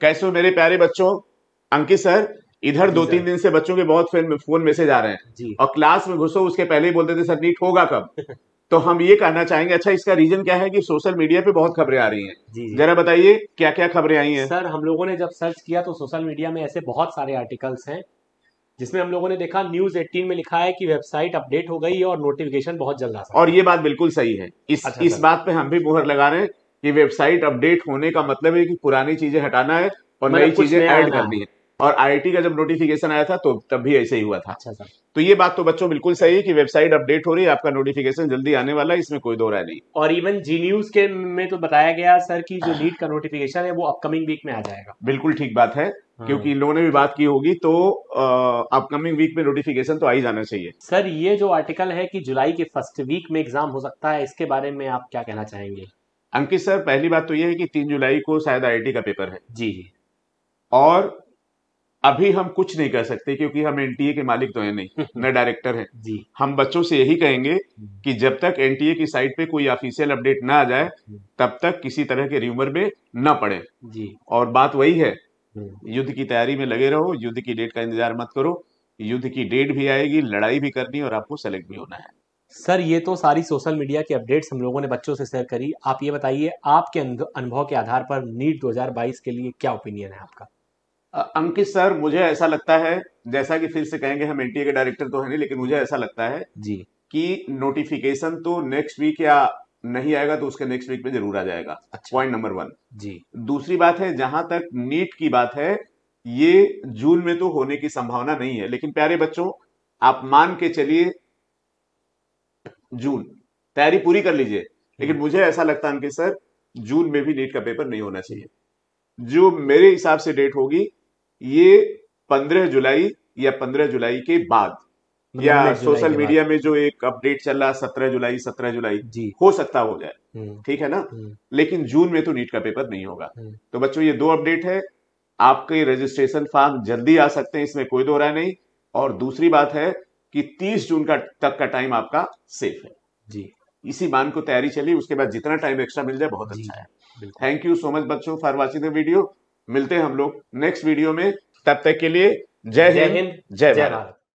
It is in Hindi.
कैसे हो मेरे प्यारे बच्चों अंकित सर इधर दो तीन दिन से बच्चों के बहुत फोन मैसेज आ रहे हैं और क्लास में घुसो उसके पहले ही बोलते थे सर नीट होगा कब तो हम ये कहना चाहेंगे अच्छा इसका रीजन क्या है कि सोशल मीडिया पे बहुत खबरें आ रही हैं जरा बताइए क्या क्या खबरें आई हैं सर हम लोगों ने जब सर्च किया तो सोशल मीडिया में ऐसे बहुत सारे आर्टिकल्स हैं जिसमें हम लोगों ने देखा न्यूज 18 में लिखा है कि वेबसाइट अपडेट हो गई है और नोटिफिकेशन बहुत जल्द आ और ये बात बिल्कुल सही है इस अच्छा इस बात पे हम भी मुहर लगा रहे हैं कि वेबसाइट अपडेट होने का मतलब है कि पुरानी चीजें हटाना है और मतलब नई चीजें ऐड करनी है और आईआईटी का जब नोटिफिकेशन आया था तो तब भी ऐसे ही हुआ था अच्छा, अच्छा तो ये बात तो बच्चों बिल्कुल सही है कि वेबसाइट अपडेट हो रही है आपका नोटिफिकेशन जल्दी आने वाला है इसमें कोई दो राय नहीं और इवन जी न्यूज के में तो बताया गया सर कि जो नीट का नोटिफिकेशन है वो अपकमिंग वीक में आ जाएगा बिल्कुल ठीक बात है हाँ। क्योंकि इन लोगों ने भी बात की होगी तो अपकमिंग वीक में नोटिफिकेशन तो आ ही जाना चाहिए सर ये जो आर्टिकल है कि जुलाई के फर्स्ट वीक में एग्जाम हो सकता है इसके बारे में आप क्या कहना चाहेंगे अंकित सर पहली बात तो यह है कि तीन जुलाई को शायद आई का पेपर है जी और अभी हम कुछ नहीं कर सकते क्योंकि हम एनटीए के मालिक तो है नहीं न डायरेक्टर है जी हम बच्चों से यही कहेंगे हम्म। कि जब तक एनटीए की साइट पे कोई ऑफिशियल अपडेट ना आ जाए हम्म। तब तक किसी तरह के र्यूमर में ना पड़े जी और बात वही है हम्म। युद्ध की तैयारी में लगे रहो युद्ध की डेट का इंतजार मत करो युद्ध की डेट भी आएगी लड़ाई भी करनी और आपको सेलेक्ट भी होना है सर ये तो सारी सोशल मीडिया की अपडेट्स हम लोगों ने बच्चों से शेयर करी आप ये बताइए आपके अनुभव के आधार पर नीट 2022 के लिए क्या ओपिनियन है आपका अंकित सर मुझे ऐसा लगता है जैसा कि फिर से कहेंगे हम एनटीए के डायरेक्टर तो है नहीं लेकिन मुझे ऐसा लगता है जी कि नोटिफिकेशन तो नेक्स्ट वीक या नहीं आएगा तो उसके नेक्स्ट वीक में जरूर आ जाएगा अच्छा। पॉइंट नंबर वन जी दूसरी बात है जहां तक नीट की बात है ये जून में तो होने की संभावना नहीं है लेकिन प्यारे बच्चों आप मान के चलिए जून तैयारी पूरी कर लीजिए लेकिन हम्म। मुझे ऐसा लगता है सर जून में भी नीट का पेपर नहीं होना चाहिए जो मेरे हिसाब से डेट होगी ये पंद्रह जुलाई या पंद्रह जुलाई के बाद या सोशल मीडिया में जो एक अपडेट चल रहा सत्रह जुलाई सत्रह जुलाई जी हो सकता हो जाए हम्म। ठीक है ना हम्म। लेकिन जून में तो नीट का पेपर नहीं होगा तो बच्चों ये दो अपडेट है आपके रजिस्ट्रेशन फॉर्म जल्दी आ सकते हैं इसमें कोई दो नहीं और दूसरी बात है कि 30 जून का तक का टाइम आपका सेफ है जी इसी बान को तैयारी चली उसके बाद जितना टाइम एक्स्ट्रा मिल जाए बहुत अच्छा है थैंक यू सो मच बच्चों फॉर वॉचिंग द वीडियो मिलते हैं हम लोग नेक्स्ट वीडियो में तब तक के लिए जय हिंद जय भारत